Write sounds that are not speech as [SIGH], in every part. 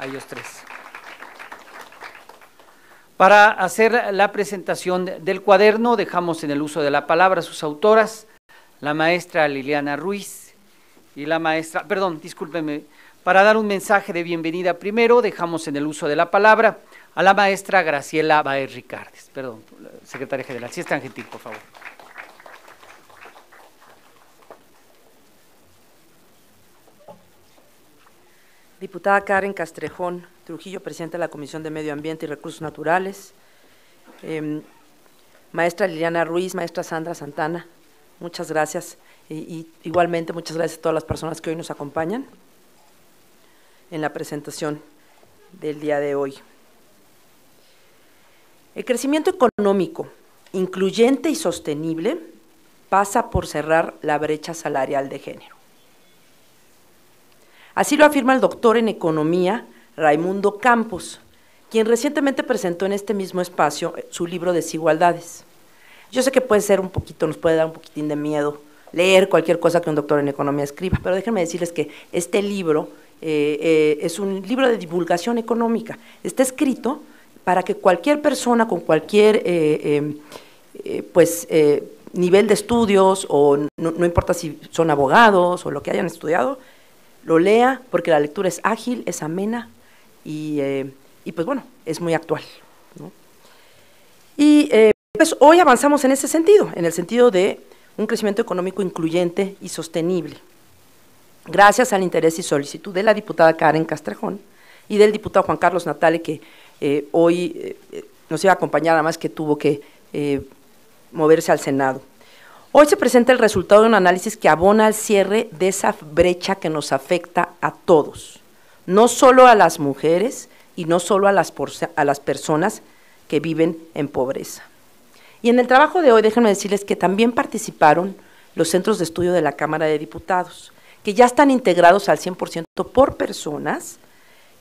a ellos tres. Para hacer la presentación del cuaderno dejamos en el uso de la palabra sus autoras, la maestra Liliana Ruiz y la maestra, perdón, discúlpenme, para dar un mensaje de bienvenida primero dejamos en el uso de la palabra a la maestra Graciela Baez Ricardes. Perdón, secretaria general, si es tan gentil, por favor. diputada Karen Castrejón Trujillo, presidenta de la Comisión de Medio Ambiente y Recursos Naturales, em, maestra Liliana Ruiz, maestra Sandra Santana, muchas gracias. y, igualmente muchas gracias a todas las personas que hoy nos acompañan en la presentación del día de hoy. El crecimiento económico incluyente y sostenible pasa por cerrar la brecha salarial de género. Así lo afirma el doctor en economía Raimundo Campos, quien recientemente presentó en este mismo espacio eh, su libro Desigualdades. Yo sé que puede ser un poquito, nos puede dar un poquitín de miedo leer cualquier cosa que un doctor en economía escriba, pero déjenme decirles que este libro eh, eh, es un libro de divulgación económica. Está escrito para que cualquier persona con cualquier em, pues, nivel de estudios, o no importa si son abogados o lo que hayan estudiado, lo lea, porque la lectura es ágil, es amena y, eh, pues bueno, es muy actual. Y eh, pues hoy avanzamos en ese sentido, en el sentido de un crecimiento económico incluyente y sostenible. Gracias al interés y solicitud de la diputada Karen Castrejón y del diputado Juan Carlos Natale, que eh, hoy nos iba a acompañar, más que tuvo que moverse al Senado. Hoy se presenta el resultado de un análisis que abona al cierre de esa brecha que nos afecta a todos, no solo a las mujeres y no solo a las, a las personas que viven en pobreza. Y en el trabajo de hoy déjenme decirles que también participaron los centros de estudio de la Cámara de Diputados, que ya están integrados al 100% por personas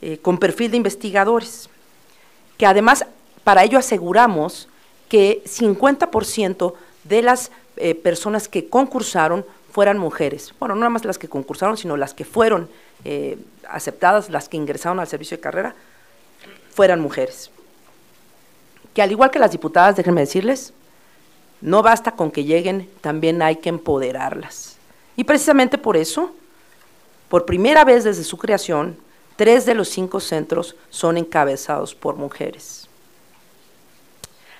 eh, con perfil de investigadores, que además para ello aseguramos que 50% de las eh, personas que concursaron fueran mujeres. Bueno, no nada más las que concursaron, sino las que fueron eh, aceptadas, las que ingresaron al servicio de carrera, fueran mujeres. Que al igual que las diputadas, déjenme decirles, no basta con que lleguen, también hay que empoderarlas. Y precisamente por eso, por primera vez desde su creación, tres de los cinco centros son encabezados por mujeres.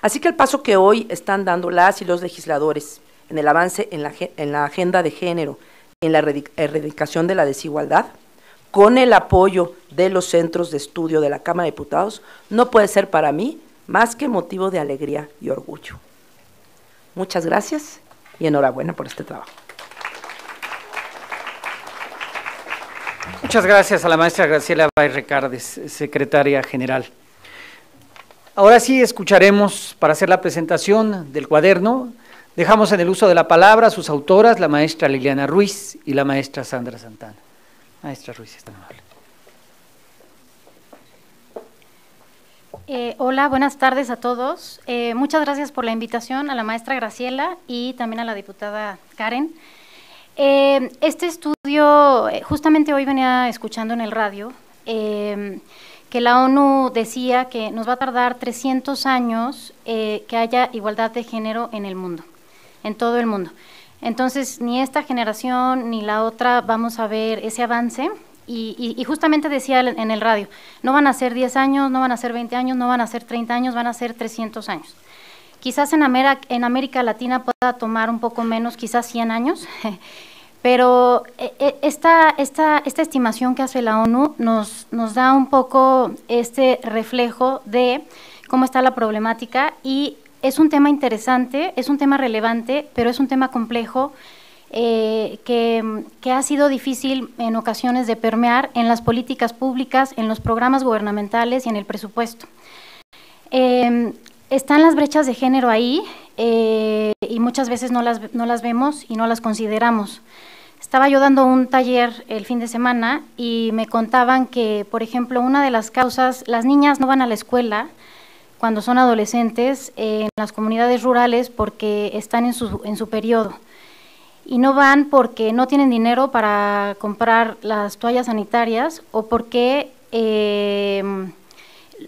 Así que el paso que hoy están dando las y los legisladores en el avance en la, agenda de género, en la erradicación de la desigualdad, con el apoyo de los centros de estudio de la Cámara de Diputados, no puede ser para mí más que motivo de alegría y orgullo. Muchas gracias y enhorabuena por este trabajo. Muchas gracias a la maestra Graciela Bay Recardes, secretaria general. Ahora sí escucharemos para hacer la presentación del cuaderno. Dejamos en el uso de la palabra a sus autoras, la maestra Liliana Ruiz y la maestra Sandra Santana. Maestra Ruiz, está amable. Eh, hola, buenas tardes a todos. Eh, muchas gracias por la invitación a la maestra Graciela y también a la diputada Karen. Eh, este estudio, justamente hoy venía escuchando en el radio, que la ONU decía que nos va a tardar 300 años eh, que haya igualdad de género en el mundo, en todo el mundo. Entonces, ni esta generación ni la otra vamos a ver ese avance. Y, justamente decía en el radio, no van a ser 10 años, no van a ser 20 años, no van a ser 30 años, van a ser 300 años. Quizás en América, en América Latina pueda tomar un poco menos, quizás 100 años, [LAUGHS] Pero eh, eh, esta, estimación que hace la ONU nos, da un poco este reflejo de cómo está la problemática y es un tema interesante, es un tema relevante, pero es un tema complejo eh, que, ha sido difícil en ocasiones de permear en las políticas públicas, en los programas gubernamentales y en el presupuesto. Em, están las brechas de género ahí, eh, y muchas veces no las, no las vemos y no las consideramos. Estaba yo dando un taller el fin de semana y me contaban que, por ejemplo, una de las causas, las niñas no van a la escuela cuando son adolescentes eh, en las comunidades rurales porque están en su, en su periodo y no van porque no tienen dinero para comprar las toallas sanitarias o porque eh,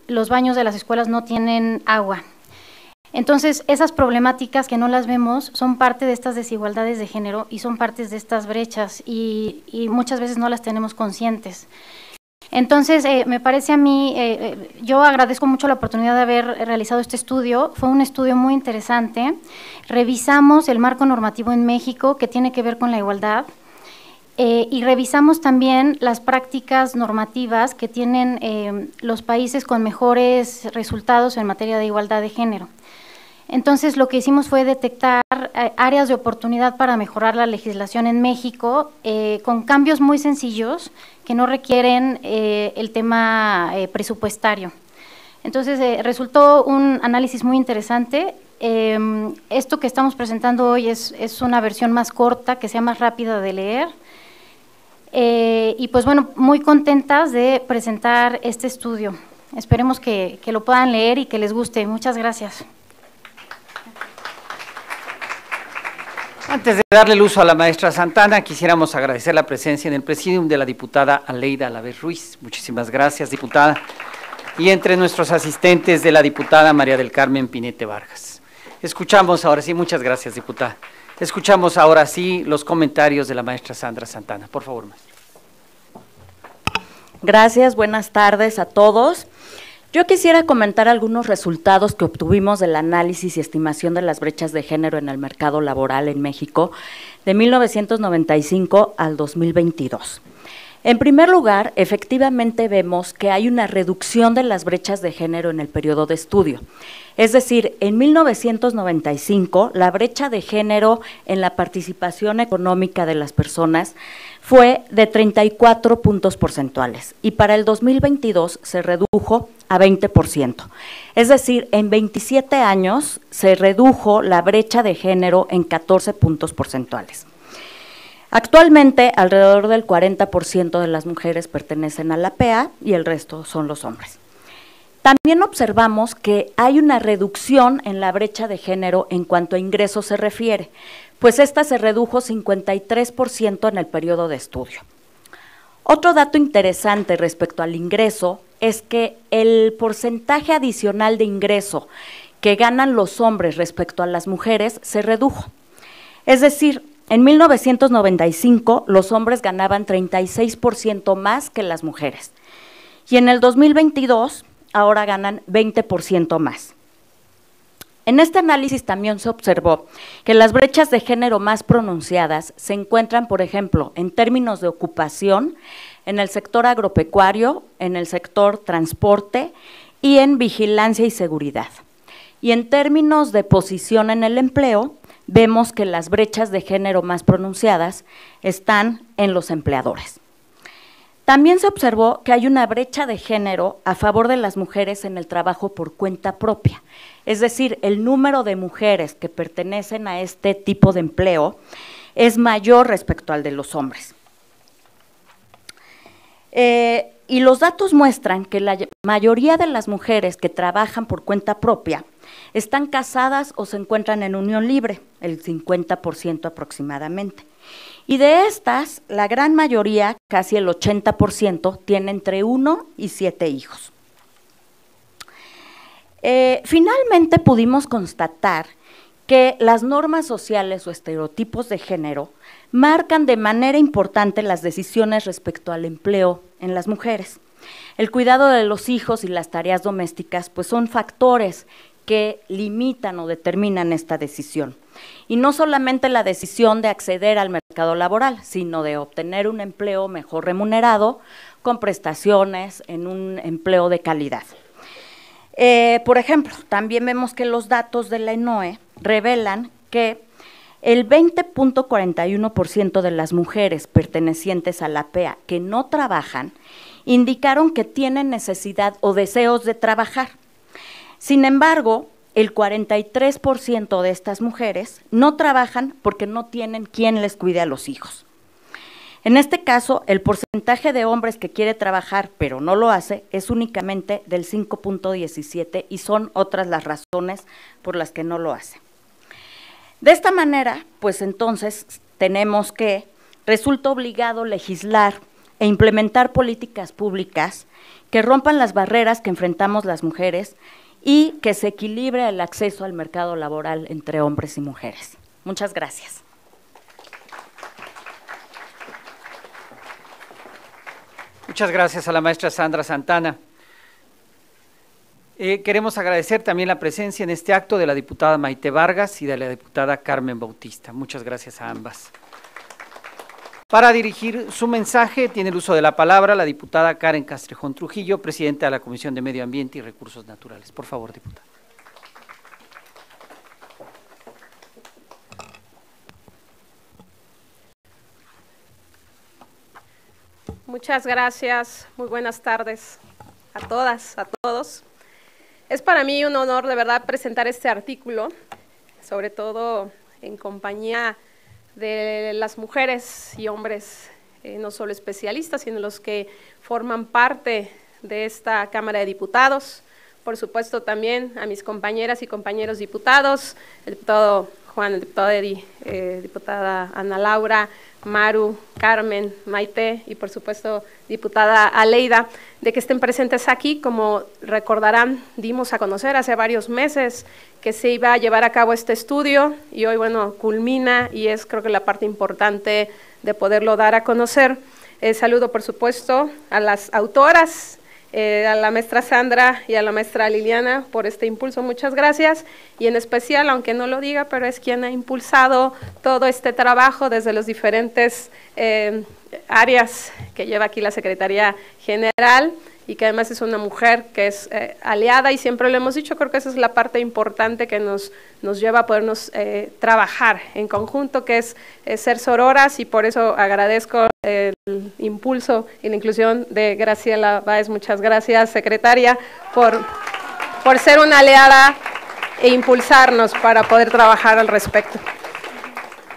los baños de las escuelas no tienen agua. Entonces, esas problemáticas que no las vemos son parte de estas desigualdades de género y son parte de estas brechas y, muchas veces no las tenemos conscientes. Entonces, eh, me parece a mí, eh, eh, yo agradezco mucho la oportunidad de haber realizado este estudio. Fue un estudio muy interesante. Revisamos el marco normativo en México que tiene que ver con la igualdad. y revisamos también las prácticas normativas que tienen los países con mejores resultados en materia de igualdad de género. Entonces lo que hicimos fue detectar eh, áreas de oportunidad para mejorar la legislación en México eh, con cambios muy sencillos que no requieren eh, el tema presupuestario. Entonces resultó un análisis muy interesante. Em, esto que estamos presentando hoy es, una versión más corta, que sea más rápida de leer. y pues bueno, muy contentas de presentar este estudio. Esperemos que lo puedan leer y que les guste. Muchas gracias. Antes de darle el uso a la maestra Santana, quisiéramos agradecer la presencia en el presidium de la diputada Aleida Alavés Ruiz. Muchísimas gracias, diputada. Y entre nuestros asistentes de la diputada María del Carmen Pinete Vargas. Escuchamos ahora sí, muchas gracias, diputada. Escuchamos ahora sí los comentarios de la maestra Sandra Santana. Por favor, maestra. Gracias, buenas tardes a todos. Yo quisiera comentar algunos resultados que obtuvimos del análisis y estimación de las brechas de género en el mercado laboral en México de 1995 al 2022. En primer lugar, efectivamente vemos que hay una reducción de las brechas de género en el periodo de estudio. Es decir, en 1995 la brecha de género en la participación económica de las personas fue de 34 puntos porcentuales y para el 2022 se redujo a 20%. Es decir, en 27 años se redujo la brecha de género en 14 puntos porcentuales. Actualmente, alrededor del 40% de las mujeres pertenecen a la PEA y el resto son los hombres. También observamos que hay una reducción en la brecha de género en cuanto a ingresos se refiere, pues esta se redujo 53% en el periodo de estudio. Otro dato interesante respecto al ingreso es que el porcentaje adicional de ingreso que ganan los hombres respecto a las mujeres se redujo. Es decir, en 1995 los hombres ganaban 36% más que las mujeres y en el 2022 ahora ganan 20% más. En este análisis también se observó que las brechas de género más pronunciadas se encuentran, por ejemplo, en términos de ocupación, en el sector agropecuario, en el sector transporte y en vigilancia y seguridad. Y en términos de posición en el empleo, vemos que las brechas de género más pronunciadas están en los empleadores. También se observó que hay una brecha de género a favor de las mujeres en el trabajo por cuenta propia. Es decir, el número de mujeres que pertenecen a este tipo de empleo es mayor respecto al de los hombres. Eh, y los datos muestran que la mayoría de las mujeres que trabajan por cuenta propia están casadas o se encuentran en unión libre, el 50% aproximadamente. Y de estas, la gran mayoría, casi el 80%, tiene entre uno y siete hijos. Eh, finalmente pudimos constatar que las normas sociales o estereotipos de género marcan de manera importante las decisiones respecto al empleo en las mujeres. El cuidado de los hijos y las tareas domésticas pues son factores que limitan o determinan esta decisión. Y no solamente la decisión de acceder al mercado laboral, sino de obtener un empleo mejor remunerado, con prestaciones, en un empleo de calidad. Eh, por ejemplo, también vemos que los datos de la ENOE revelan que el 20.41% de las mujeres pertenecientes a la PEA que no trabajan indicaron que tienen necesidad o deseos de trabajar. Sin embargo, el 43% de estas mujeres no trabajan porque no tienen quien les cuide a los hijos. En este caso, el porcentaje de hombres que quiere trabajar pero no lo hace es únicamente del 5.17 y son otras las razones por las que no lo hace. De esta manera, pues entonces tenemos que, resulta obligado legislar e implementar políticas públicas que rompan las barreras que enfrentamos las mujeres y que se equilibre el acceso al mercado laboral entre hombres y mujeres. Muchas gracias. Muchas gracias a la maestra Sandra Santana. Eh, queremos agradecer también la presencia en este acto de la diputada Maite Vargas y de la diputada Carmen Bautista. Muchas gracias a ambas. Para dirigir su mensaje tiene el uso de la palabra la diputada Karen Castrejón Trujillo, presidenta de la Comisión de Medio Ambiente y Recursos Naturales. Por favor, diputada. Muchas gracias. Muy buenas tardes a todas, a todos. Es para mí un honor de verdad presentar este artículo, sobre todo en compañía de las mujeres y hombres, eh, no solo especialistas, sino los que forman parte de esta Cámara de Diputados. Por supuesto también a mis compañeras y compañeros diputados, el diputado Juan, el diputado eh, diputada Ana Laura, Maru, Carmen, Maite y por supuesto diputada Aleida, de que estén presentes aquí. Como recordarán, dimos a conocer hace varios meses que se iba a llevar a cabo este estudio y hoy, bueno, culmina y es creo que la parte importante de poderlo dar a conocer. Eh, saludo por supuesto a las autoras eh, a la maestra Sandra y a la maestra Liliana por este impulso. Muchas gracias y en especial, aunque no lo diga, pero es quien ha impulsado todo este trabajo desde los diferentes eh, áreas que lleva aquí la Secretaría General y que además es una mujer que es eh, aliada y siempre lo hemos dicho, creo que esa es la parte importante que nos, nos lleva a podernos eh, trabajar en conjunto, que es, ser sororas y por eso agradezco el impulso y la inclusión de Graciela Báez. Muchas gracias, secretaria, por, por ser una aliada e impulsarnos para poder trabajar al respecto.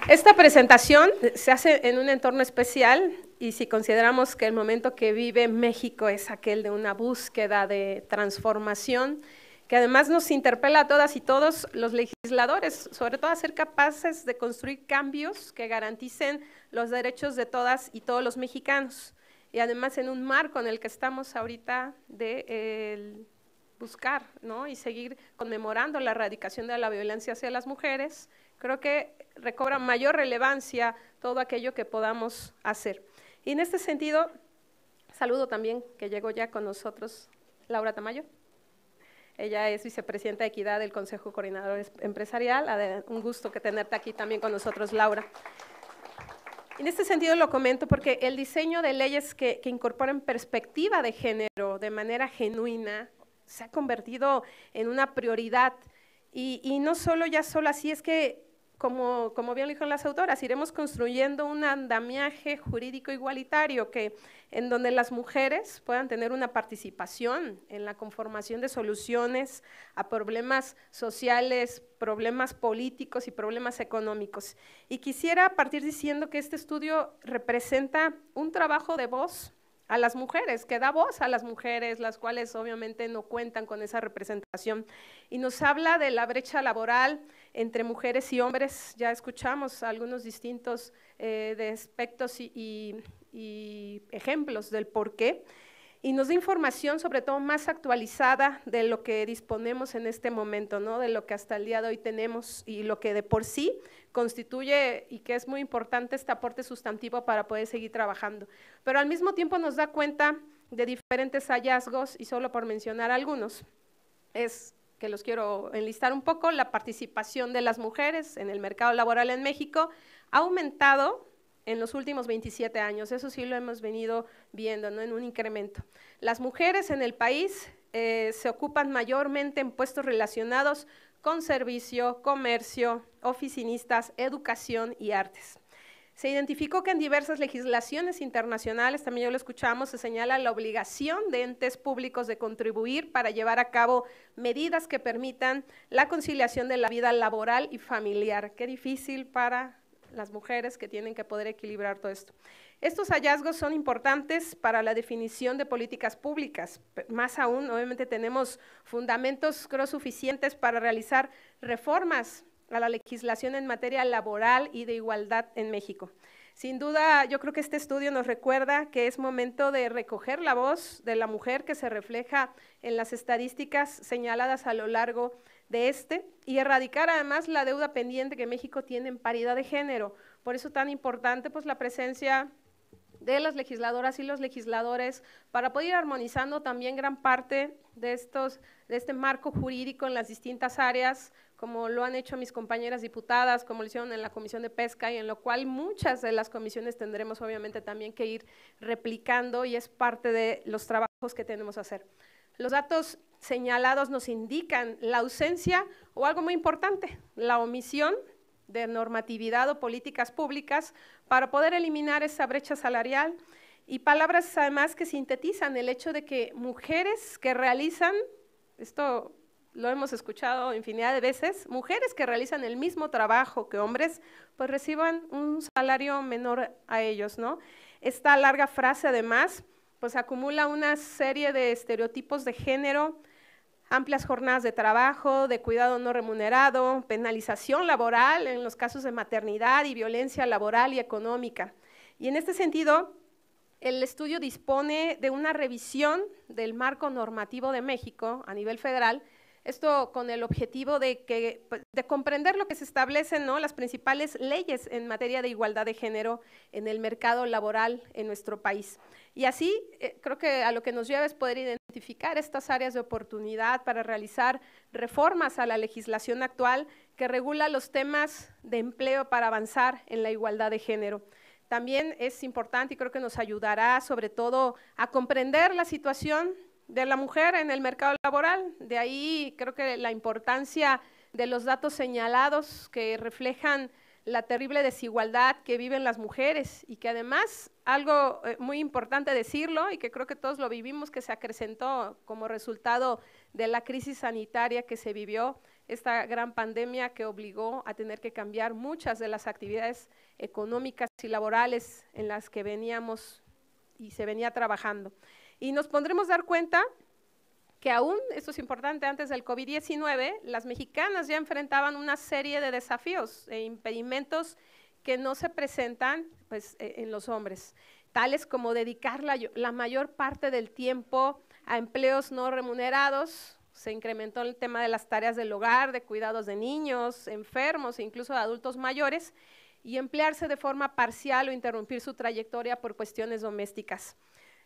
Esta presentación se hace en un entorno especial y si consideramos que el momento que vive México es aquel de una búsqueda de transformación, que además nos interpela a todas y todos los legisladores, sobre todo a ser capaces de construir cambios que garanticen los derechos de todas y todos los mexicanos. Y además en un marco en el que estamos ahorita de buscar ¿no? y seguir conmemorando la erradicación de la violencia hacia las mujeres, creo que recobra mayor relevancia todo aquello que podamos hacer. Y en este sentido, saludo también que llegó ya con nosotros Laura Tamayo. Ella es vicepresidenta de Equidad del Consejo Coordinador em-, Empresarial. Un gusto que tenerte aquí también con nosotros, Laura. En este sentido lo comento porque el diseño de leyes que, que incorporan perspectiva de género de manera genuina se ha convertido en una prioridad. Y, y, no solo ya solo así es que como, como, bien dijeron las autoras, iremos construyendo un andamiaje jurídico igualitario en donde las mujeres puedan tener una participación en la conformación de soluciones a problemas sociales, problemas políticos y problemas económicos. Y quisiera partir diciendo que este estudio representa un trabajo de voz a las mujeres, que da voz a las mujeres, las cuales obviamente no cuentan con esa representación. Y nos habla de la brecha laboral entre mujeres y hombres. Ya escuchamos algunos distintos eh, aspectos y, ejemplos del por qué. Y nos da información sobre todo más actualizada de lo que disponemos en este momento, ¿no? de lo que hasta el día de hoy tenemos y lo que de por sí constituye y que es muy importante este aporte sustantivo para poder seguir trabajando. Pero al mismo tiempo nos da cuenta de diferentes hallazgos y solo por mencionar algunos, es que los quiero enlistar un poco, la participación de las mujeres en el mercado laboral en México ha aumentado en los últimos 27 años, eso sí lo hemos venido viendo, en un incremento. Las mujeres en el país eh, se ocupan mayormente en puestos relacionados con servicio, comercio, oficinistas, educación y artes. Se identificó que en diversas legislaciones internacionales, también ya lo escuchamos, se señala la obligación de entes públicos de contribuir para llevar a cabo medidas que permitan la conciliación de la vida laboral y familiar. Qué difícil para las mujeres que tienen que poder equilibrar todo esto. Estos hallazgos son importantes para la definición de políticas públicas. Más aún, obviamente tenemos fundamentos creo suficientes para realizar reformas a la legislación en materia laboral y de igualdad en México. Sin duda, yo creo que este estudio nos recuerda que es momento de recoger la voz de la mujer que se refleja en las estadísticas señaladas a lo largo de este y erradicar además la deuda pendiente que México tiene en paridad de género. Por eso tan importante pues la presencia de las legisladoras y los legisladores para poder ir armonizando también gran parte de, estos, de este marco jurídico en las distintas áreas, como lo han hecho mis compañeras diputadas, como lo hicieron en la Comisión de Pesca, y en lo cual muchas de las comisiones tendremos obviamente también que ir replicando y es parte de los trabajos que tenemos que hacer. Los datos señalados nos indican la ausencia o algo muy importante, la omisión de normatividad o políticas públicas para poder eliminar esa brecha salarial y palabras además que sintetizan el hecho de que mujeres que realizan, esto lo hemos escuchado infinidad de veces, mujeres que realizan el mismo trabajo que hombres, pues reciban un salario menor a ellos, ¿no? Esta larga frase además, pues acumula una serie de estereotipos de género, amplias jornadas de trabajo, de cuidado no remunerado, penalización laboral en los casos de maternidad y violencia laboral y económica. Y en este sentido, el estudio dispone de una revisión del marco normativo de México a nivel federal, esto con el objetivo de, que, pues, de comprender lo que se establecen ¿no? las principales leyes en materia de igualdad de género en el mercado laboral en nuestro país. Y así eh, creo que a lo que nos lleva es poder identificar estas áreas de oportunidad para realizar reformas a la legislación actual que regula los temas de empleo para avanzar en la igualdad de género. También es importante y creo que nos ayudará sobre todo a comprender la situación de la mujer en el mercado laboral. De ahí creo que la importancia de los datos señalados que reflejan la terrible desigualdad que viven las mujeres y que además algo eh, muy importante decirlo y que creo que todos lo vivimos, que se acrecentó como resultado de la crisis sanitaria que se vivió, esta gran pandemia que obligó a tener que cambiar muchas de las actividades económicas y laborales en las que veníamos y se venía trabajando. Y nos pondremos a dar cuenta que aún, esto es importante, antes del COVID-19, las mexicanas ya enfrentaban una serie de desafíos e impedimentos que no se presentan pues, e, en los hombres, tales como dedicar la, la mayor parte del tiempo a empleos no remunerados, se incrementó el tema de las tareas del hogar, de cuidados de niños, enfermos e incluso de adultos mayores, y emplearse de forma parcial o interrumpir su trayectoria por cuestiones domésticas.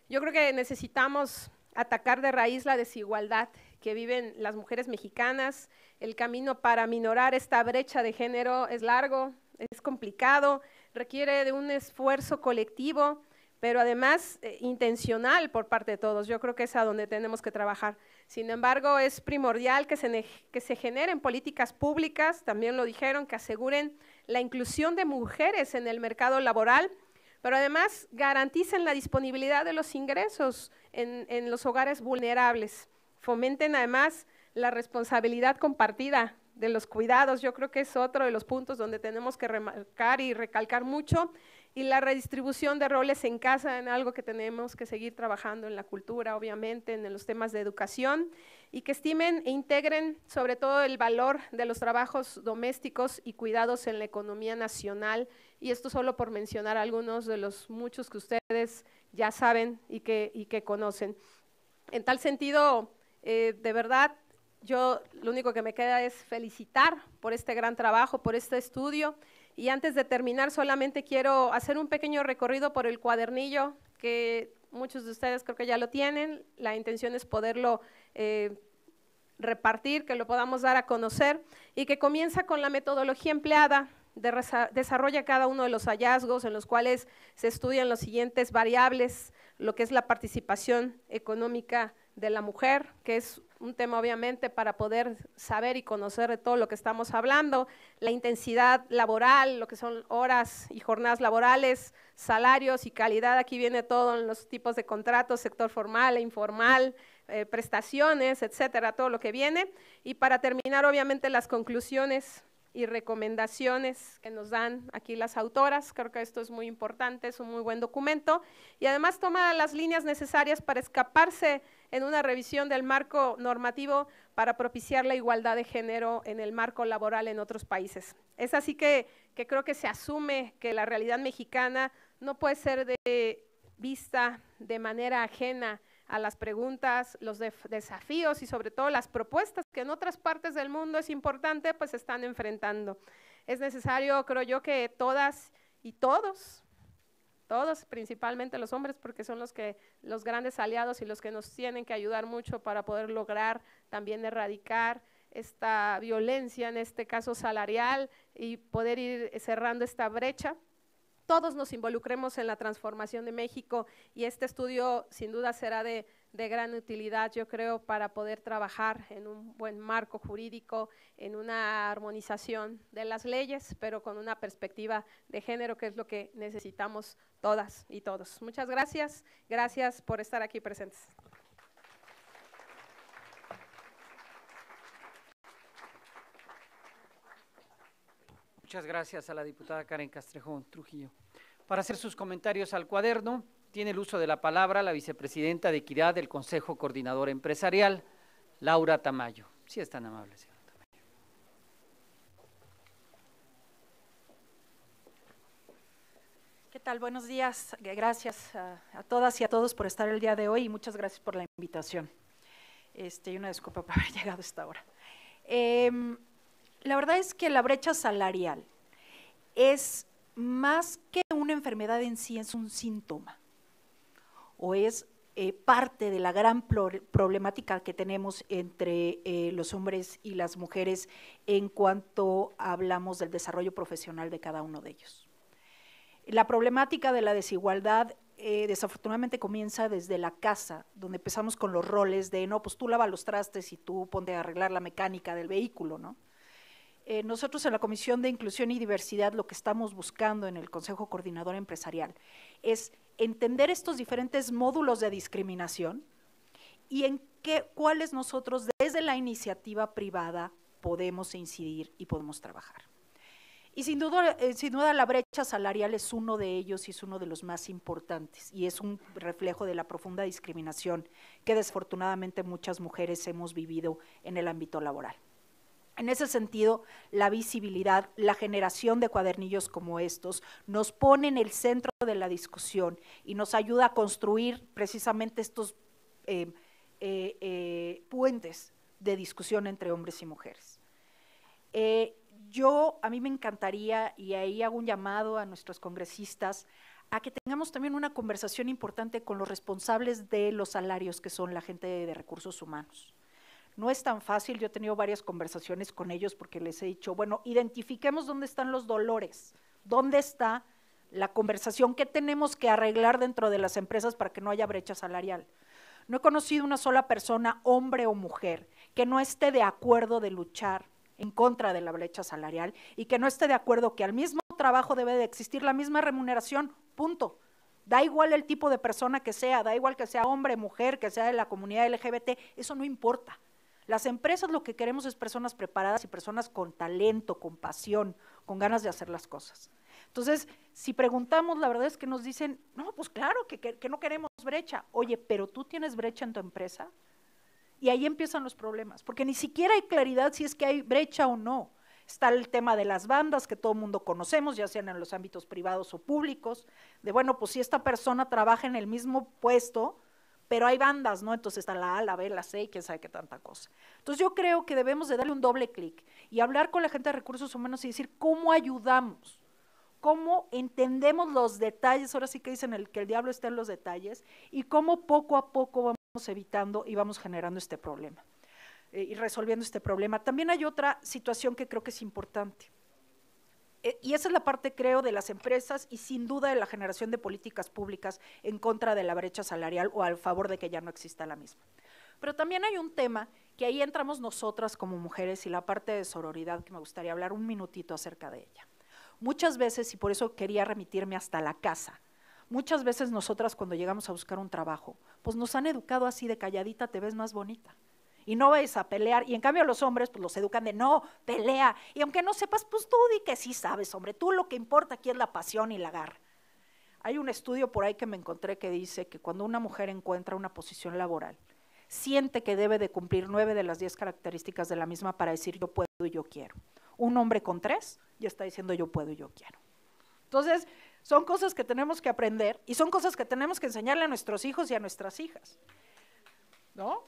Yo creo que necesitamos atacar de raíz la desigualdad que viven las mujeres mexicanas. El camino para minorar esta brecha de género es largo, es complicado, requiere de un esfuerzo colectivo, pero además eh, intencional por parte de todos. Yo creo que es a donde tenemos que trabajar. Sin embargo, es primordial que se, que se generen políticas públicas, también lo dijeron, que aseguren la inclusión de mujeres en el mercado laboral, pero además garanticen la disponibilidad de los ingresos en, en los hogares vulnerables. Fomenten además la responsabilidad compartida de los cuidados, yo creo que es otro de los puntos donde tenemos que remarcar y recalcar mucho, y la redistribución de roles en casa en algo que tenemos que seguir trabajando en la cultura, obviamente, en los temas de educación, y que estimen e integren sobre todo el valor de los trabajos domésticos y cuidados en la economía nacional, y esto solo por mencionar algunos de los muchos que ustedes ya saben y que, que conocen. En tal sentido, eh, de verdad, yo lo único que me queda es felicitar por este gran trabajo, por este estudio. Y antes de terminar, solamente quiero hacer un pequeño recorrido por el cuadernillo que muchos de ustedes creo que ya lo tienen. La intención es poderlo eh, repartir, que lo podamos dar a conocer y que comienza con la metodología empleada. desarrolla cada uno de los hallazgos en los cuales se estudian los siguientes variables, lo que es la participación económica de la mujer, que es un tema obviamente para poder saber y conocer de todo lo que estamos hablando, la intensidad laboral, lo que son horas y jornadas laborales, salarios y calidad, aquí viene todo en los tipos de contratos, sector formal e informal, eh, prestaciones, etcétera, todo lo que viene. Y para terminar, obviamente, las conclusiones y recomendaciones que nos dan aquí las autoras. Creo que esto es muy importante, es un muy buen documento. Y además toma las líneas necesarias para escaparse en una revisión del marco normativo para propiciar la igualdad de género en el marco laboral en otros países. Es así que, creo que se asume que la realidad mexicana no puede ser de vista de manera ajena a las preguntas, los desafíos y sobre todo las propuestas que en otras partes del mundo es importante, pues se están enfrentando. Es necesario, creo yo, que todas y todos todos, principalmente los hombres, porque son los que los grandes aliados y los que nos tienen que ayudar mucho para poder lograr también erradicar esta violencia, en este caso salarial, y poder ir cerrando esta brecha todos nos involucremos en la transformación de México y este estudio sin duda será de de gran utilidad, yo creo, para poder trabajar en un buen marco jurídico, en una armonización de las leyes, pero con una perspectiva de género, que es lo que necesitamos todas y todos. Muchas gracias, gracias por estar aquí presentes. Muchas gracias a la diputada Karen Castrejón Trujillo. Para hacer sus comentarios al cuaderno, tiene el uso de la palabra la vicepresidenta de Equidad del Consejo Coordinador Empresarial, Laura Tamayo. Si sí es tan amable, señora Tamayo. ¿Qué tal? Buenos días. Gracias a, todas y a todos por estar el día de hoy y muchas gracias por la invitación. Este, y una disculpa por haber [LAUGHS] llegado a esta hora. Em, la verdad es que la brecha salarial es más que una enfermedad en sí, es un síntoma o es eh, parte de la gran problemática que tenemos entre eh, los hombres y las mujeres en cuanto hablamos del desarrollo profesional de cada uno de ellos. La problemática de la desigualdad eh, desafortunadamente comienza desde la casa, donde empezamos con los roles de, no, pues tú lavas los trastes y tú ponte a arreglar la mecánica del vehículo, ¿no? nosotros en la Comisión de Inclusión y Diversidad lo que estamos buscando en el Consejo Coordinador Empresarial es entender estos diferentes módulos de discriminación y en qué, cuáles nosotros desde la iniciativa privada podemos incidir y podemos trabajar. Y sin duda, eh, sin duda la brecha salarial es uno de ellos y es uno de los más importantes y es un reflejo de la profunda discriminación que desafortunadamente muchas mujeres hemos vivido en el ámbito laboral. En ese sentido, la visibilidad, la generación de cuadernillos como estos nos pone en el centro de la discusión y nos ayuda a construir precisamente estos eh, eh, eh, puentes de discusión entre hombres y mujeres. yo, a mí me encantaría, y ahí hago un llamado a nuestros congresistas, a que tengamos también una conversación importante con los responsables de los salarios, que son la gente de recursos humanos no es tan fácil, yo he tenido varias conversaciones con ellos porque les he dicho, bueno, identifiquemos dónde están los dolores, dónde está la conversación que tenemos que arreglar dentro de las empresas para que no haya brecha salarial. No he conocido una sola persona, hombre o mujer, que no esté de acuerdo de luchar en contra de la brecha salarial y que no esté de acuerdo que al mismo trabajo debe de existir la misma remuneración, punto. Da igual el tipo de persona que sea, da igual que sea hombre, mujer, que sea de la comunidad LGBT, eso no importa. Las empresas lo que queremos es personas preparadas y personas con talento, con pasión, con ganas de hacer las cosas. Entonces, si preguntamos, la verdad es que nos dicen, no, pues claro que, no queremos brecha. Oye, pero tú tienes brecha en tu empresa. Y ahí empiezan los problemas, porque ni siquiera hay claridad si es que hay brecha o no. Está el tema de las bandas que todo el mundo conocemos, ya sean en los ámbitos privados o públicos, de bueno, pues si esta persona trabaja en el mismo puesto, pero hay bandas, ¿no? Entonces está la A, la B, la C y quién sabe qué tanta cosa. Entonces yo creo que debemos de darle un doble clic y hablar con la gente de recursos humanos y decir cómo ayudamos, cómo entendemos los detalles, ahora sí que dicen el, que el diablo está en los detalles, y cómo poco a poco vamos evitando y vamos generando este problema eh, y resolviendo este problema. También hay otra situación que creo que es importante eh, y esa es la parte, creo, de las empresas y sin duda de la generación de políticas públicas en contra de la brecha salarial o al favor de que ya no exista la misma. Pero también hay un tema que ahí entramos nosotras como mujeres y la parte de sororidad que me gustaría hablar un minutito acerca de ella. Muchas veces, y por eso quería remitirme hasta la casa, muchas veces nosotras cuando llegamos a buscar un trabajo, pues nos han educado así de calladita, te ves más bonita y no vais a pelear. Y en cambio los hombres pues los educan de no, pelea. Y aunque no sepas, pues tú di que sí sabes, hombre. Tú lo que importa aquí es la pasión y la garra. Hay un estudio por ahí que me encontré que dice que cuando una mujer encuentra una posición laboral, siente que debe de cumplir nueve de las diez características de la misma para decir yo puedo y yo quiero. Un hombre con tres ya está diciendo yo puedo y yo quiero. Entonces, son cosas que tenemos que aprender y son cosas que tenemos que enseñarle a nuestros hijos y a nuestras hijas. ¿No?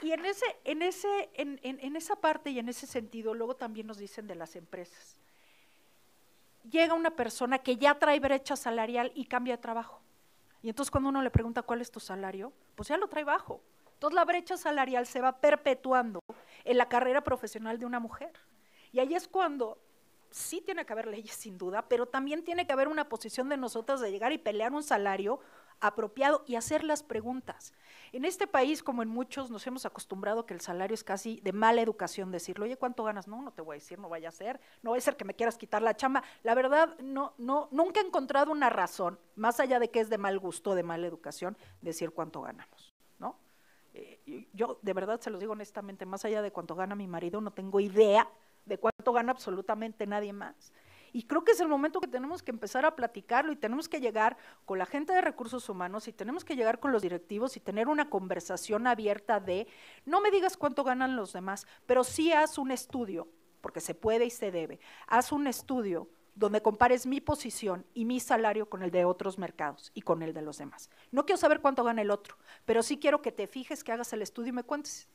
y en, ese, en, ese, en, esa parte y en ese sentido, luego también nos dicen de las empresas. Llega una persona que ya trae brecha salarial y cambia de trabajo. Y entonces cuando uno le pregunta cuál es tu salario, pues ya lo trae bajo. Entonces la brecha salarial se va perpetuando en la carrera profesional de una mujer. Y ahí es cuando sí tiene que haber leyes sin duda, pero también tiene que haber una posición de nosotras de llegar y pelear un salario apropiado y hacer las preguntas. En este país, como en muchos, nos hemos acostumbrado que el salario es casi de mala educación decirlo, oye, ¿cuánto ganas? No, no te voy a decir, no vaya a ser, no va a ser que me quieras quitar la chamba. La verdad, no, no, nunca he encontrado una razón, más allá de que es de mal gusto, de mala educación, decir cuánto ganamos, ¿no? Eh, yo de verdad se los digo honestamente, más allá de cuánto gana mi marido, no tengo idea de cuánto gana absolutamente nadie más. Y creo que es el momento que tenemos que empezar a platicarlo y tenemos que llegar con la gente de recursos humanos y tenemos que llegar con los directivos y tener una conversación abierta de, no me digas cuánto ganan los demás, pero sí haz un estudio, porque se puede y se debe, haz un estudio donde compares mi posición y mi salario con el de otros mercados y con el de los demás. No quiero saber cuánto gana el otro, pero sí quiero que te fijes, que hagas el estudio y me cuentes.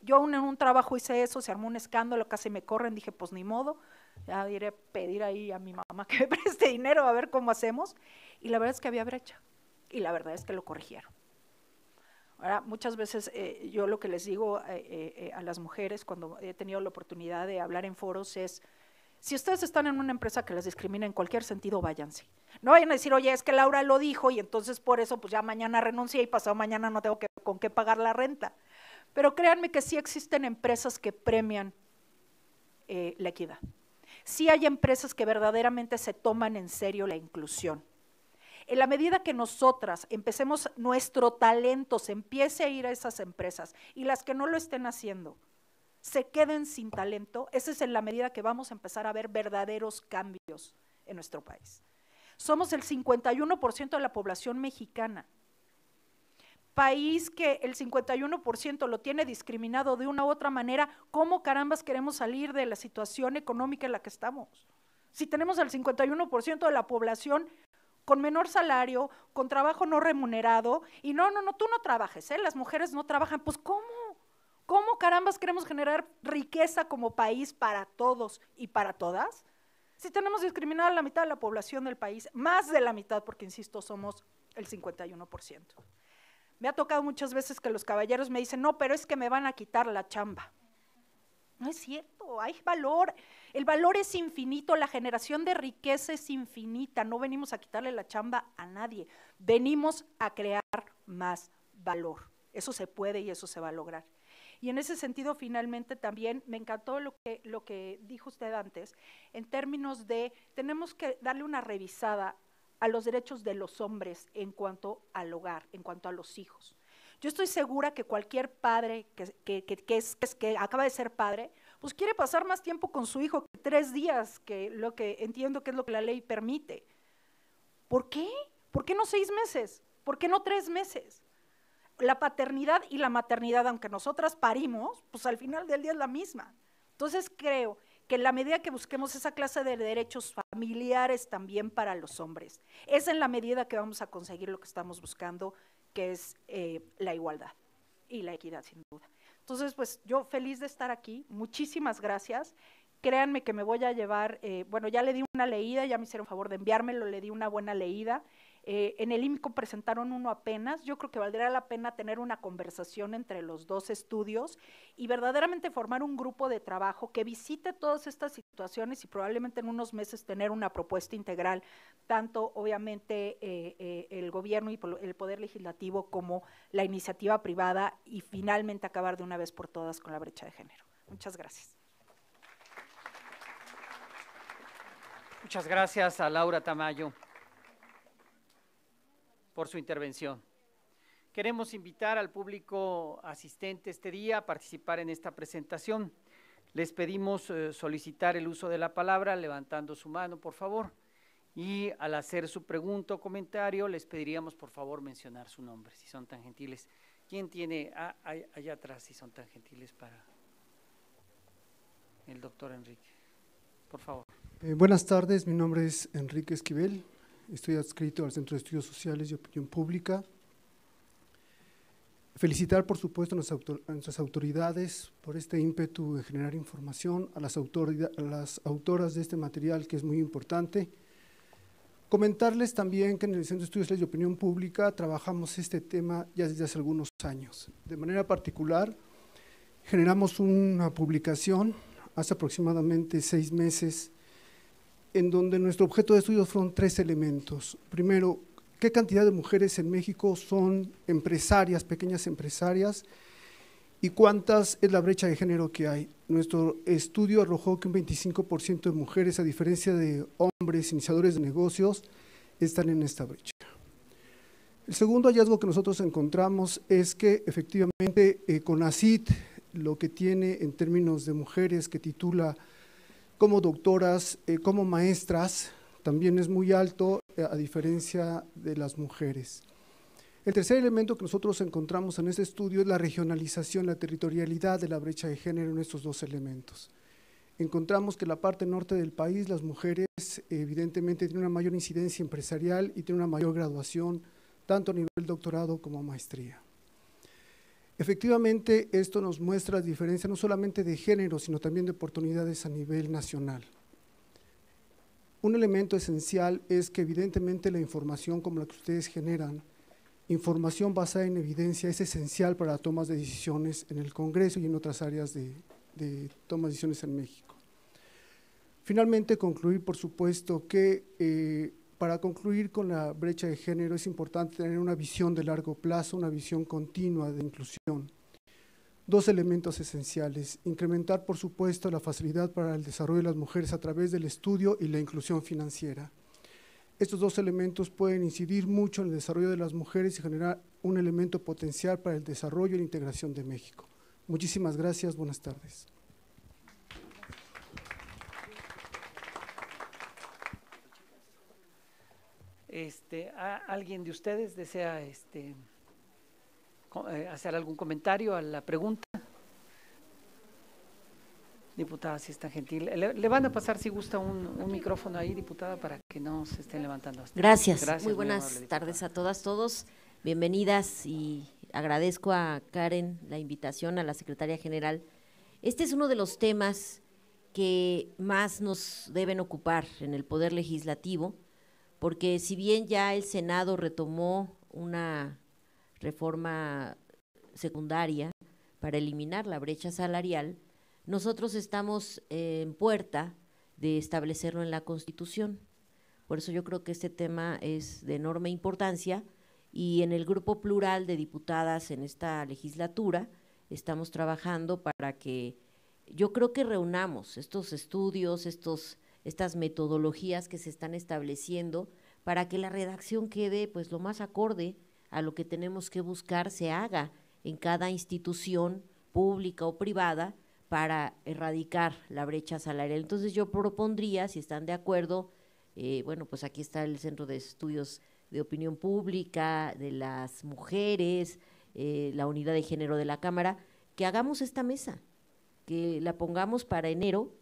Yo en un trabajo hice eso, se armó un escándalo, casi me corren, dije, pues ni modo, ya iré a pedir ahí a mi mamá que [LAUGHS] me preste dinero a ver cómo hacemos. Y la verdad es que había brecha. Y la verdad es que lo corrigieron. Ahora, muchas veces eh, yo lo que les digo eh, eh, a las mujeres cuando he tenido la oportunidad de hablar en foros es, si ustedes están en una empresa que las discrimina en cualquier sentido, váyanse. No vayan a decir, oye, es que Laura lo dijo y entonces por eso pues ya mañana renuncié y pasado mañana no tengo con qué pagar la renta. Pero créanme que sí existen empresas que premian la equidad. Si hay empresas que verdaderamente se toman en serio la inclusión. En la medida que nosotras empecemos, nuestro talento se empiece a ir a esas empresas y las que no lo estén haciendo se queden sin talento, esa es en la medida que vamos a empezar a ver verdaderos cambios en nuestro país. Somos el 51% de la población mexicana país que el 51% lo tiene discriminado de una u otra manera, ¿cómo carambas queremos salir de la situación económica en la que estamos? Si tenemos al 51% de la población con menor salario, con trabajo no remunerado, y no, no, no, tú no trabajes, ¿eh? las mujeres no trabajan, pues ¿cómo? ¿Cómo carambas queremos generar riqueza como país para todos y para todas? Si tenemos discriminada la mitad de la población del país, más de la mitad, porque insisto, somos el 51%. Me ha tocado muchas veces que los caballeros me dicen, no, pero es que me van a quitar la chamba. No es cierto, hay valor. El valor es infinito, la generación de riqueza es infinita. No venimos a quitarle la chamba a nadie, venimos a crear más valor. Eso se puede y eso se va a lograr. Y en ese sentido, finalmente, también me encantó lo que, lo que dijo usted antes, en términos de tenemos que darle una revisada a los derechos de los hombres en cuanto al hogar, en cuanto a los hijos. Yo estoy segura que cualquier padre que, acaba de ser padre, pues quiere pasar más tiempo con su hijo que tres días, que lo que entiendo que es lo que la ley permite. ¿Por qué? ¿Por qué no seis meses? ¿Por qué no tres meses? La paternidad y la maternidad, aunque nosotras parimos, pues al final del día es la misma. Entonces creo que en la medida que busquemos esa clase de derechos familiares también para los hombres, es en la medida que vamos a conseguir lo que estamos buscando, que es eh, la igualdad y la equidad, sin duda. Entonces, pues yo feliz de estar aquí, muchísimas gracias. Créanme que me voy a llevar, eh, bueno, ya le di una leída, ya me hicieron favor de enviármelo, le di una buena leída. Eh, en el IMCO presentaron uno apenas. Yo creo que valdría la pena tener una conversación entre los dos estudios y verdaderamente formar un grupo de trabajo que visite todas estas situaciones y probablemente en unos meses tener una propuesta integral, tanto obviamente eh, eh, el gobierno y el poder legislativo como la iniciativa privada y finalmente acabar de una vez por todas con la brecha de género. Muchas gracias. Muchas gracias a Laura Tamayo por su intervención. Queremos invitar al público asistente este día a participar en esta presentación. Les pedimos eh, solicitar el uso de la palabra levantando su mano, por favor. Y al hacer su pregunta o comentario, les pediríamos por favor mencionar su nombre, si son tan gentiles. ¿Quién tiene ah, allá atrás, si son tan gentiles, para el doctor Enrique? Por favor. Eh, buenas tardes, mi nombre es Enrique Esquivel, Estoy adscrito al Centro de Estudios Sociales y Opinión Pública. Felicitar, por supuesto, a nuestras autoridades por este ímpetu de generar información, a las, a las autoras de este material que es muy importante. Comentarles también que en el Centro de Estudios Sociales y Opinión Pública trabajamos este tema ya desde hace algunos años. De manera particular, generamos una publicación hace aproximadamente seis meses en donde nuestro objeto de estudio fueron tres elementos. Primero, qué cantidad de mujeres en México son empresarias, pequeñas empresarias, y cuántas es la brecha de género que hay. Nuestro estudio arrojó que un 25% de mujeres, a diferencia de hombres iniciadores de negocios, están en esta brecha. El segundo hallazgo que nosotros encontramos es que efectivamente eh, con Acid lo que tiene en términos de mujeres que titula como doctoras, eh, como maestras, también es muy alto eh, a diferencia de las mujeres. El tercer elemento que nosotros encontramos en este estudio es la regionalización, la territorialidad de la brecha de género en estos dos elementos. Encontramos que en la parte norte del país, las mujeres evidentemente tienen una mayor incidencia empresarial y tienen una mayor graduación, tanto a nivel doctorado como maestría. Efectivamente, esto nos muestra la diferencia no solamente de género, sino también de oportunidades a nivel nacional. Un elemento esencial es que evidentemente la información como la que ustedes generan, información basada en evidencia, es esencial para tomas de decisiones en el Congreso y en otras áreas de, tomas toma de decisiones en México. Finalmente, concluir, por supuesto, que eh, para concluir con la brecha de género, es importante tener una visión de largo plazo, una visión continua de inclusión. Dos elementos esenciales, incrementar por supuesto la facilidad para el desarrollo de las mujeres a través del estudio y la inclusión financiera. Estos dos elementos pueden incidir mucho en el desarrollo de las mujeres y generar un elemento potencial para el desarrollo e integración de México. Muchísimas gracias, buenas tardes. Este, ¿Alguien de ustedes desea este, eh, hacer algún comentario a la pregunta? Diputada, si es tan gentil. Le, van a pasar, si gusta, un, micrófono ahí, diputada, para que no se estén levantando. Gracias. Muy buenas tardes a todas, todos. Bienvenidas y agradezco a Karen la invitación, a la secretaria general. Este es uno de los temas que más nos deben ocupar en el Poder Legislativo porque si bien ya el Senado retomó una reforma secundaria para eliminar la brecha salarial, nosotros estamos en puerta de establecerlo en la Constitución. Por eso yo creo que este tema es de enorme importancia y en el grupo plural de diputadas en esta legislatura estamos trabajando para que yo creo que reunamos estos estudios, estos estas metodologías que se están estableciendo para que la redacción quede pues lo más acorde a lo que tenemos que buscar se haga en cada institución pública o privada para erradicar la brecha salarial. Entonces yo propondría, si están de acuerdo, eh, bueno, pues aquí está el Centro de Estudios de Opinión Pública, de las mujeres, eh, la unidad de género de la Cámara, que hagamos esta mesa, que la pongamos para enero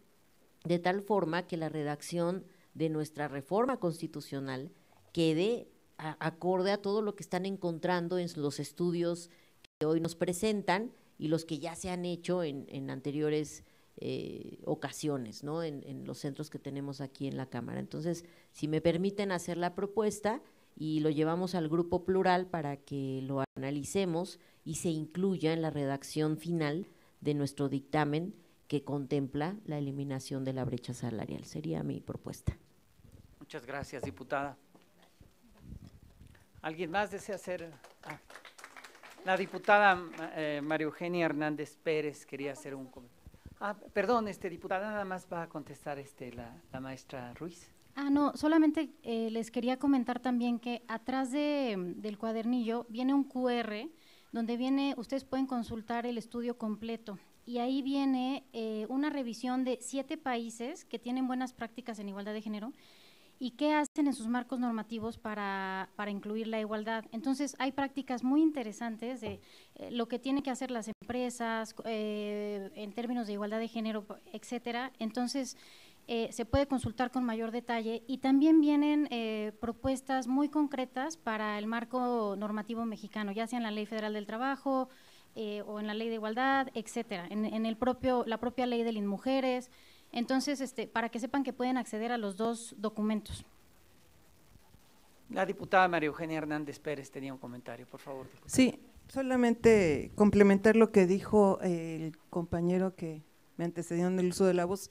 de tal forma que la redacción de nuestra reforma constitucional quede acorde a todo lo que están encontrando en los estudios que hoy nos presentan y los que ya se han hecho en, anteriores eh, ocasiones, ¿no? en, los centros que tenemos aquí en la Cámara. Entonces, si me permiten hacer la propuesta y lo llevamos al grupo plural para que lo analicemos y se incluya en la redacción final de nuestro dictamen que contempla la eliminación de la brecha salarial. Sería mi propuesta. Muchas gracias, diputada. ¿Alguien más desea hacer? Ah. La diputada eh, María Eugenia Hernández Pérez quería hacer un comentario. Ah, perdón, este, diputada, nada más va a contestar este, la, la maestra Ruiz. Ah, no, solamente eh, les quería comentar también que atrás de, del cuadernillo viene un QR donde viene, ustedes pueden consultar el estudio completo y ahí viene eh, una revisión de siete países que tienen buenas prácticas en igualdad de género y qué hacen en sus marcos normativos para, incluir la igualdad. Entonces, hay prácticas muy interesantes de eh, lo que tienen que hacer las empresas eh, en términos de igualdad de género, etcétera. Entonces, se puede consultar con mayor detalle y también vienen propuestas muy concretas para el marco normativo mexicano, ya sea en la Ley Federal del Trabajo, eh, o en la ley de igualdad, etcétera, en, el propio, la propia ley de las mujeres. Entonces, este, para que sepan que pueden acceder a los dos documentos. La diputada María Eugenia Hernández Pérez tenía un comentario, por favor. Sí, solamente complementar lo que dijo eh, el compañero que me antecedió en el uso de la voz.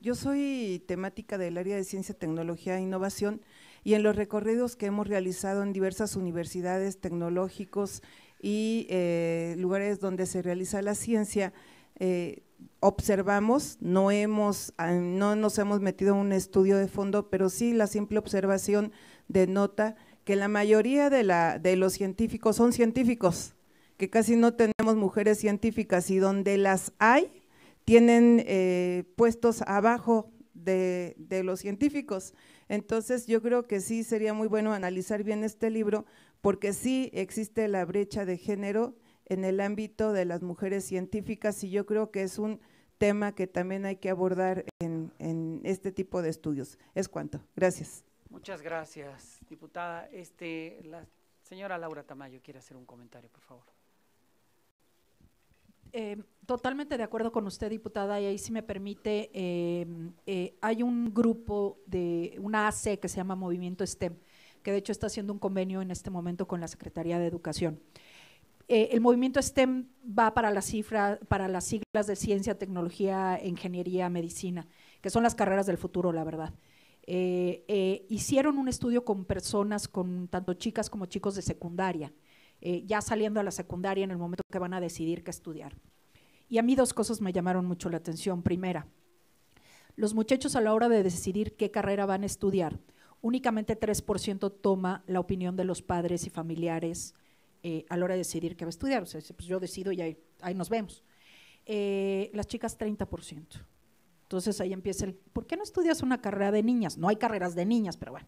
yo soy temática del área de ciencia, tecnología e innovación y en los recorridos que hemos realizado en diversas universidades tecnológicos y eh, lugares donde se realiza la ciencia, eh, observamos, no, hemos, ah, no nos hemos metido en un estudio de fondo, pero sí la simple observación denota que la mayoría de, la, de los científicos son científicos, que casi no tenemos mujeres científicas y donde las hay, tienen eh, puestos abajo de, los científicos. Entonces yo creo que sí sería muy bueno analizar bien este libro porque sí existe la brecha de género en el ámbito de las mujeres científicas y yo creo que es un tema que también hay que abordar en, este tipo de estudios. Es cuanto. Gracias. Muchas gracias, diputada. Este, la señora Laura Tamayo quiere hacer un comentario, por favor. Eh, totalmente de acuerdo con usted, diputada, y ahí si me permite, eh, eh, hay un grupo de una AC que se llama Movimiento STEM, que de hecho está haciendo un convenio en este momento con la Secretaría de Educación. Eh, el movimiento STEM va para las cifras, para las siglas de ciencia, tecnología, ingeniería, medicina, que son las carreras del futuro, la verdad. Eh, eh, hicieron un estudio con personas, con tanto chicas como chicos de secundaria, ya saliendo a la secundaria en el momento que van a decidir qué estudiar. Y a mí dos cosas me llamaron mucho la atención. Primera, los muchachos a la hora de decidir qué carrera van a estudiar, únicamente 3% toma la opinión de los padres y familiares eh, a la hora de decidir qué va a estudiar. O sea, pues, yo decido y ahí, nos vemos. Eh, las chicas 30%. Entonces ahí empieza el, ¿por qué no estudias una carrera de niñas? No hay carreras de niñas, pero bueno.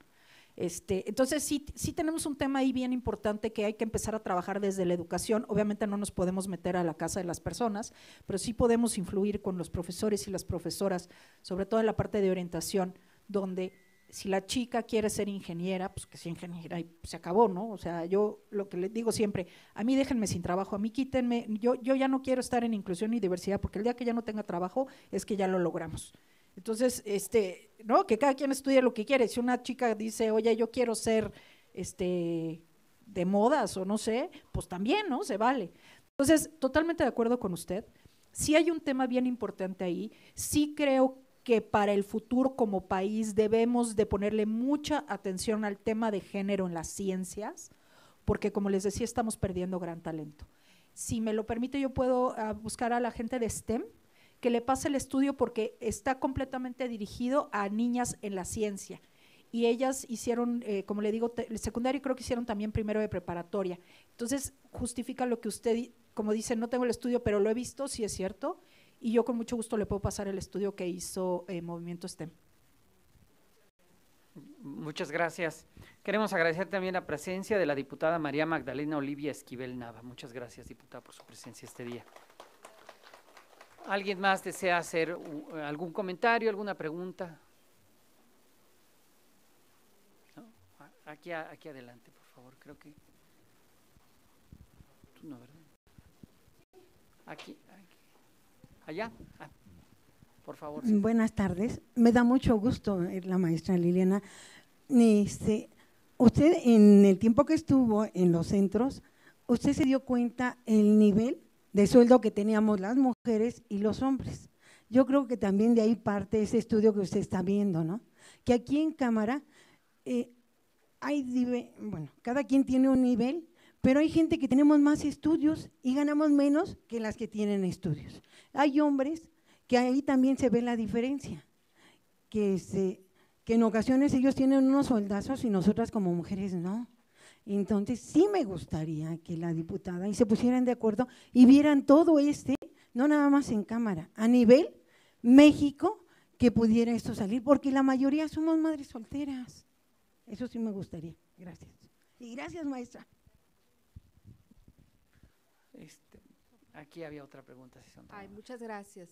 Este, entonces sí, sí tenemos un tema ahí bien importante que hay que empezar a trabajar desde la educación. Obviamente no nos podemos meter a la casa de las personas, pero sí podemos influir con los profesores y las profesoras, sobre todo en la parte de orientación, donde si la chica quiere ser ingeniera, pues que sea ingeniera y se acabó, ¿no? O sea, yo lo que les digo siempre, a mí déjenme sin trabajo, a mí quítenme, yo, yo ya no quiero estar en inclusión y diversidad, porque el día que ya no tenga trabajo es que ya lo logramos. Entonces, este, ¿no? Que cada quien estudie lo que quiere. Si una chica dice, oye, yo quiero ser, este, de modas o no sé, pues también, ¿no? Se vale. Entonces, totalmente de acuerdo con usted. Sí hay un tema bien importante ahí. Sí creo que que para el futuro como país debemos de ponerle mucha atención al tema de género en las ciencias, porque como les decía, estamos perdiendo gran talento. Si me lo permite, yo puedo ah, buscar a la gente de STEM que le pase el estudio porque está completamente dirigido a niñas en la ciencia. Y ellas hicieron, eh, como le digo, el secundario creo que hicieron también primero de preparatoria. Entonces, justifica lo que usted, como dice, no tengo el estudio, pero lo he visto, si es cierto y yo con mucho gusto le puedo pasar el estudio que hizo eh, Movimiento STEM. Muchas gracias. Queremos agradecer también la presencia de la diputada María Magdalena Olivia Esquivel Nava. Muchas gracias, diputada, por su presencia este día. ¿Alguien más desea hacer eh, algún comentario, alguna pregunta? Aquí, aquí adelante, por favor. Creo que... Aquí allá. Ah, por favor. Buenas tardes. Me da mucho gusto eh, la maestra Liliana. Este, usted en el tiempo que estuvo en los centros, usted se dio cuenta el nivel de sueldo que teníamos las mujeres y los hombres. Yo creo que también de ahí parte ese estudio que usted está viendo, ¿no? Que aquí en cámara eh, hay, bueno, cada quien tiene un nivel pero hay gente que tenemos más estudios y ganamos menos que las que tienen estudios. Hay hombres que ahí también se ve la diferencia, que, se, este, que en ocasiones ellos tienen unos soldazos y nosotras como mujeres no. Entonces sí me gustaría que la diputada y se pusieran de acuerdo y vieran todo este, no nada más en cámara, a nivel México, que pudiera esto salir, porque la mayoría somos madres solteras. Eso sí me gustaría. Gracias. Y gracias, maestra. Este, aquí había otra pregunta. Si Ay, muchas gracias.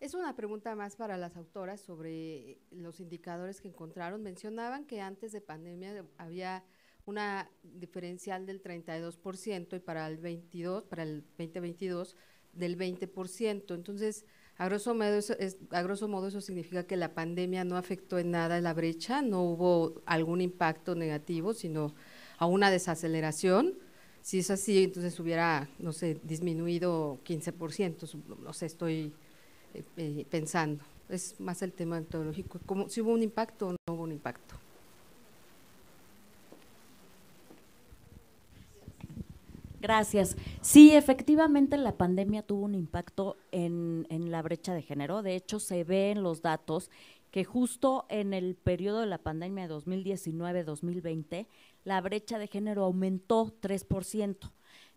Es una pregunta más para las autoras sobre los indicadores que encontraron. Mencionaban que antes de pandemia había una diferencial del 32% y para el 22, para el 2022 del 20%. Entonces, a grosso a grosso modo eso significa que la pandemia no afectó en nada la brecha, no hubo algún impacto negativo, sino a una desaceleración si es así, entonces hubiera, no sé, disminuido 15%, no sé, estoy eh, eh, pensando. Es más el tema teológico. si hubo un impacto o no hubo un impacto. Gracias. Sí, efectivamente la pandemia tuvo un impacto en, en, la brecha de género. De hecho, se ve en los datos que justo en el periodo de la pandemia de 2019-2020, la brecha de género aumentó 3%,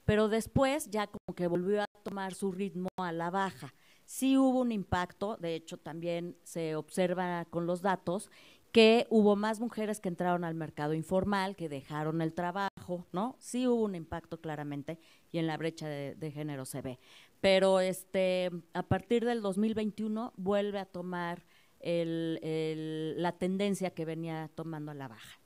pero después ya como que volvió a tomar su ritmo a la baja. Sí hubo un impacto, de hecho también se observa con los datos que hubo más mujeres que entraron al mercado informal, que dejaron el trabajo, ¿no? Sí hubo un impacto claramente y en la brecha de, género se ve. Pero este, a partir del 2021 vuelve a tomar el, la tendencia que venía tomando a la baja.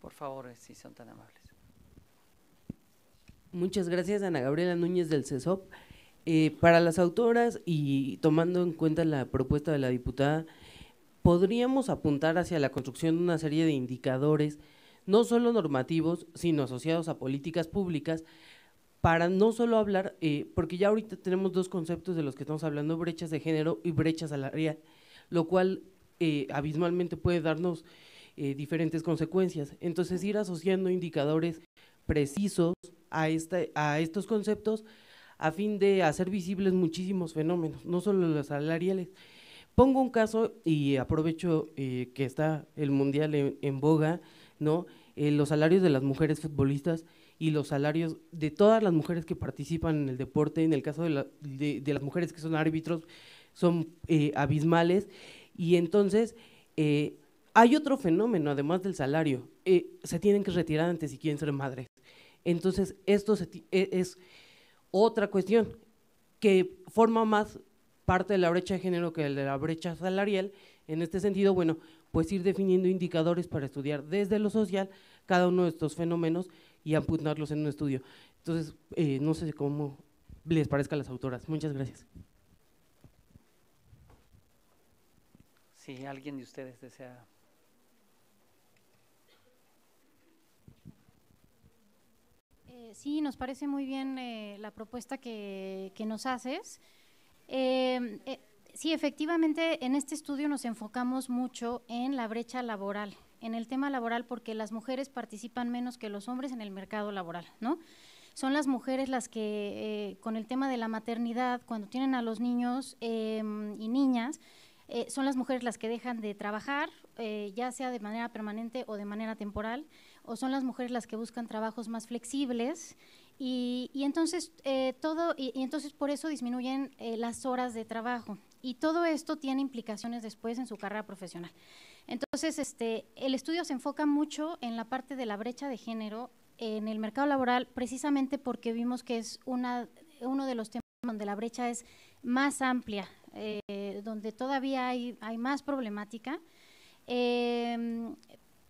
Por favor, eh, si son tan amables. Muchas gracias, Ana Gabriela Núñez del CESOP. Eh, para las autoras y tomando en cuenta la propuesta de la diputada, podríamos apuntar hacia la construcción de una serie de indicadores, no solo normativos, sino asociados a políticas públicas, para no solo hablar, eh, porque ya ahorita tenemos dos conceptos de los que estamos hablando, brechas de género y brecha salarial, lo cual eh, abismalmente puede darnos eh, diferentes consecuencias. Entonces, ir asociando indicadores precisos a, esta, a estos conceptos a fin de hacer visibles muchísimos fenómenos, no solo los salariales. Pongo un caso y aprovecho eh, que está el Mundial en, en boga, ¿no? los salarios de las mujeres futbolistas y los salarios de todas las mujeres que participan en el deporte, en el caso de, las mujeres que son árbitros, son eh, abismales. Y entonces eh, hay otro fenómeno, además del salario, eh, se tienen que retirar antes si quieren ser madres. Entonces esto e, es otra cuestión que forma más parte de la brecha de género que de la brecha salarial. En este sentido, bueno, pues ir definiendo indicadores para estudiar desde lo social cada uno de estos fenómenos y apuntarlos en un estudio. Entonces, eh, no sé cómo les parezca a las autoras. Muchas gracias. Si alguien de ustedes desea eh, sí, nos parece muy bien eh, la propuesta que, nos haces. sí, efectivamente, en este estudio nos enfocamos mucho en la brecha laboral en el tema laboral porque las mujeres participan menos que los hombres en el mercado laboral, ¿no? Son las mujeres las que eh, con el tema de la maternidad, cuando tienen a los niños em, y niñas, eh, son las mujeres las que dejan de trabajar, eh, ya sea de manera permanente o de manera temporal, o son las mujeres las que buscan trabajos más flexibles. Y, entonces todo y, entonces por eso disminuyen las horas de trabajo y todo esto tiene implicaciones después en su carrera profesional. Entonces, este, el estudio se enfoca mucho en la parte de la brecha de género en el mercado laboral, precisamente porque vimos que es una, uno de los temas donde la brecha es más amplia, eh, donde todavía hay, más problemática. Em,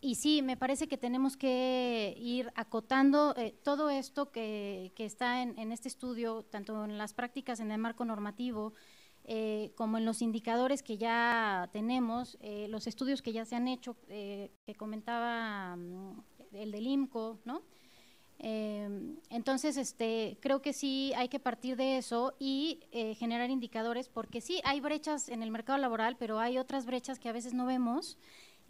y sí, me parece que tenemos que ir acotando eh, todo esto que, está en, en, este estudio, tanto en las prácticas en el marco normativo, eh, como en los indicadores que ya tenemos, eh, los estudios que ya se han hecho, eh, que comentaba mm, el del IMCO, ¿no? entonces, este, creo que sí hay que partir de eso y generar indicadores, porque sí hay brechas en el mercado laboral, pero hay otras brechas que a veces no vemos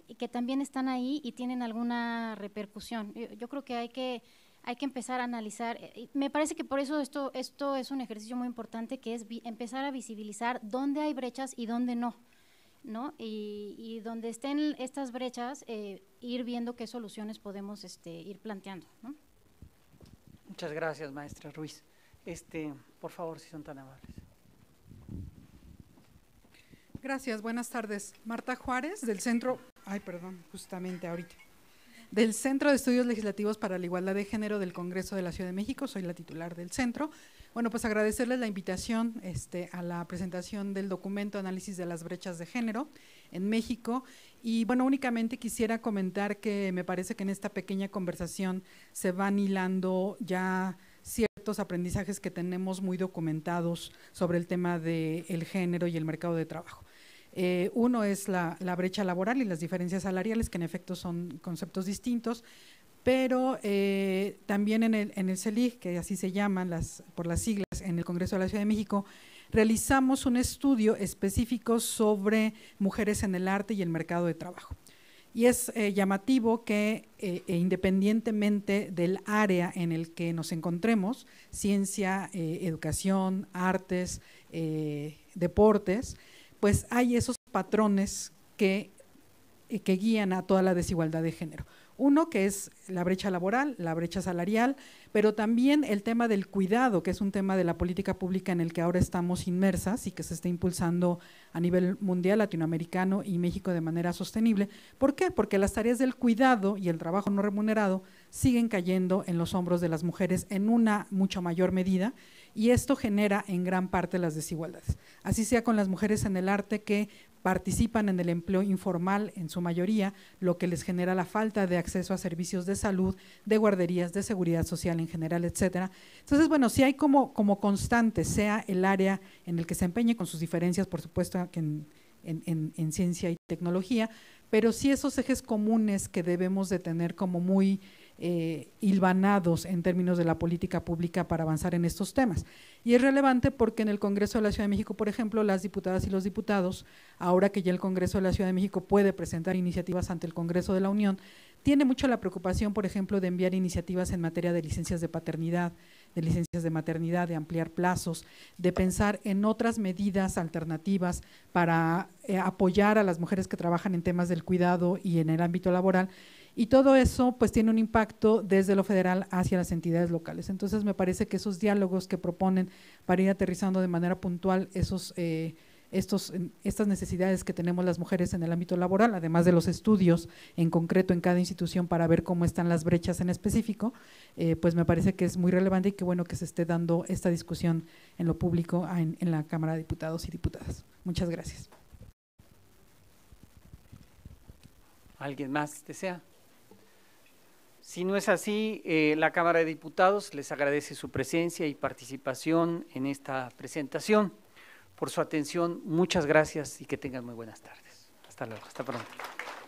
y que también están ahí y tienen alguna repercusión. yo creo que hay que hay que empezar a analizar. Eh, me parece que por eso esto, esto es un ejercicio muy importante que es empezar a visibilizar dónde hay brechas y dónde no. ¿no? Y, donde estén estas brechas, eh, ir viendo qué soluciones podemos este, ir planteando. Muchas gracias, maestra Ruiz. Este, por favor, si son tan amables. Gracias, buenas tardes. Marta Juárez, del Centro, ay, perdón, justamente ahorita, del Centro de Estudios Legislativos para la Igualdad de Género del Congreso de la Ciudad de México, soy la titular del centro. Bueno, pues agradecerles la invitación este, a la presentación del documento Análisis de las Brechas de Género en México. Y bueno, únicamente quisiera comentar que me parece que en esta pequeña conversación se van hilando ya ciertos aprendizajes que tenemos muy documentados sobre el tema del género y el mercado de trabajo. Eh, uno es la, brecha laboral y las diferencias salariales, que en efecto son conceptos distintos, pero eh, también en el, CELIG, e que así se llaman por las siglas, en el Congreso de la Ciudad de México, realizamos un estudio específico sobre mujeres en el arte y el mercado de trabajo. Y es eh, llamativo que e independientemente del área en el que nos encontremos, ciencia, educación, artes, deportes, pues hay esos patrones que, eh, que guían a toda la desigualdad de género. Uno que es la brecha laboral, la brecha salarial, pero también el tema del cuidado, que es un tema de la política pública en el que ahora estamos inmersas y que se está impulsando a nivel mundial, latinoamericano y México de manera sostenible. ¿Por qué? Porque las tareas del cuidado y el trabajo no remunerado siguen cayendo en los hombros de las mujeres en una mucho mayor medida y esto genera en gran parte las desigualdades. Así sea con las mujeres en el arte que participan en el empleo informal en su mayoría, lo que les genera la falta de acceso a servicios de salud, de guarderías, de seguridad social en general, etcétera. Entonces, bueno, si hay como, como constante, sea el área en el que se empeñe, con sus diferencias, por supuesto, en, ciencia y tecnología, pero si esos ejes comunes que debemos de tener como muy eh, hilvanados en términos de la política pública para avanzar en estos temas. Y es relevante porque en el Congreso de la Ciudad de México, por ejemplo, las diputadas y los diputados, ahora que ya el Congreso de la Ciudad de México puede presentar iniciativas ante el Congreso de la Unión, tiene mucho la preocupación, por ejemplo, de enviar iniciativas en materia de licencias de paternidad, de licencias de maternidad, de ampliar plazos, de pensar en otras medidas alternativas para eh, apoyar a las mujeres que trabajan en temas del cuidado y en el ámbito laboral. Y todo eso pues tiene un impacto desde lo federal hacia las entidades locales. Entonces me parece que esos diálogos que proponen para ir aterrizando de manera puntual esos... Eh, estas necesidades que tenemos las mujeres en el ámbito laboral, además de los estudios en concreto en cada institución para ver cómo están las brechas en específico, eh, pues me parece que es muy relevante y que bueno que se esté dando esta discusión en lo público ah, en, la Cámara de Diputados y Diputadas. Muchas gracias. ¿Alguien más desea? Si no es así, eh, la Cámara de Diputados les agradece su presencia y participación en esta presentación por su atención. Muchas gracias y que tengan muy buenas tardes. Hasta luego, hasta pronto.